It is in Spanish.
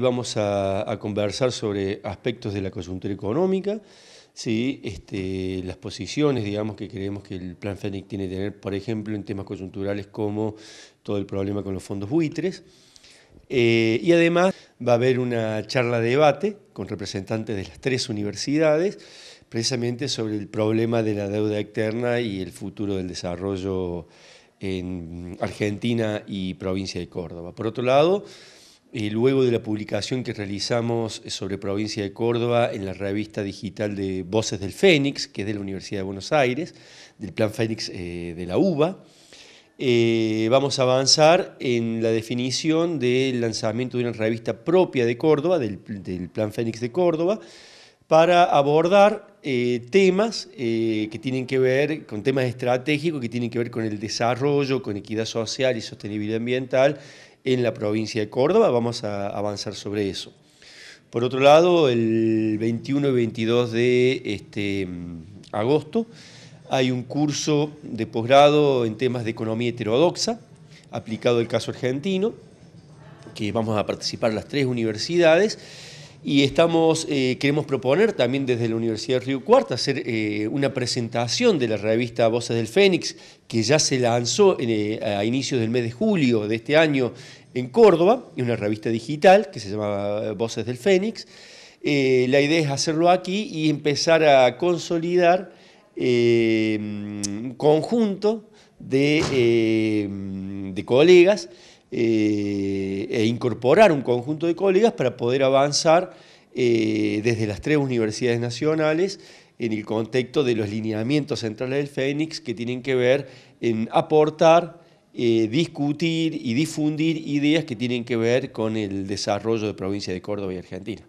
vamos a, conversar sobre aspectos de la coyuntura económica, ¿sí? Este, las posiciones digamos, que creemos que el Plan Fénix tiene que tener, por ejemplo, en temas coyunturales como todo el problema con los fondos buitres. Eh, y además va a haber una charla de debate con representantes de las tres universidades, precisamente sobre el problema de la deuda externa y el futuro del desarrollo en Argentina y provincia de Córdoba. Por otro lado, eh, luego de la publicación que realizamos sobre provincia de Córdoba en la revista digital de Voces del Fénix, que es de la Universidad de Buenos Aires, del Plan Fénix eh, de la UBA, eh, vamos a avanzar en la definición del lanzamiento de una revista propia de Córdoba, del Plan Fénix de Córdoba, para abordar eh, temas eh, que tienen que ver con temas estratégicos, que tienen que ver con el desarrollo, con equidad social y sostenibilidad ambiental en la provincia de Córdoba. Vamos a avanzar sobre eso. Por otro lado, el 21 y 22 de este, agosto hay un curso de posgrado en temas de economía heterodoxa, aplicado al caso argentino, que vamos a participar las tres universidades y estamos, eh, queremos proponer también desde la Universidad de Río Cuarta hacer eh, una presentación de la revista Voces del Fénix, que ya se lanzó eh, a inicios del mes de julio de este año en Córdoba, en una revista digital que se llama Voces del Fénix. la idea es hacerlo aquí y empezar a consolidar un conjunto de de colegas eh, e incorporar un conjunto de colegas para poder avanzar eh, desde las tres universidades nacionales en el contexto de los lineamientos centrales del Fénix que tienen que ver en aportar, eh, discutir y difundir ideas que tienen que ver con el desarrollo de provincia de Córdoba y Argentina.